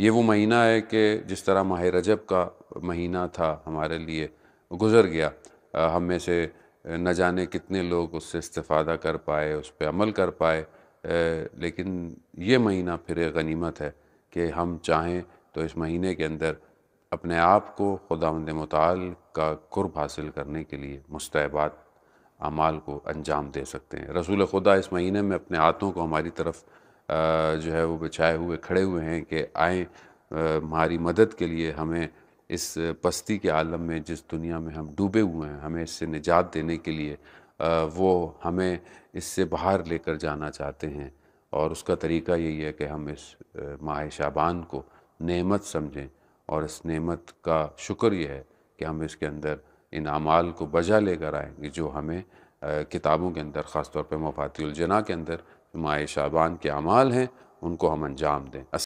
ये वो महीना है कि जिस तरह माह रजब का महीना था हमारे लिए गुज़र गया हम में से न जाने कितने लोग उससे इस्तादा कर पाए उस पर अमल कर पाए लेकिन ये महीना फिर एक गनीमत है कि हम चाहें तो इस महीने के अंदर अपने आप को खुदा मताल का कुर्ब हासिल करने के लिए मुस्तबात अमाल को अंजाम दे सकते हैं रसूल खुदा इस महीने में अपने हाथों को हमारी तरफ़ जो है वो बचाए हुए खड़े हुए हैं कि आए हमारी मदद के लिए हमें इस पस्ती के आलम में जिस दुनिया में हम डूबे हुए हैं हमें इससे निजात देने के लिए वो हमें इससे बाहर लेकर जाना चाहते हैं और उसका तरीका यही है कि हम इस माह शाबान को नेमत समझें और इस नेमत का शुक्र यह है कि हम इसके अंदर इन अमाल को बजा लेकर आएंगे जो हमें किताबों के अंदर ख़ास तौर पर मफातिलजना के अंदर नुमाय शाबान के अमाल हैं उनको हम अंजाम दें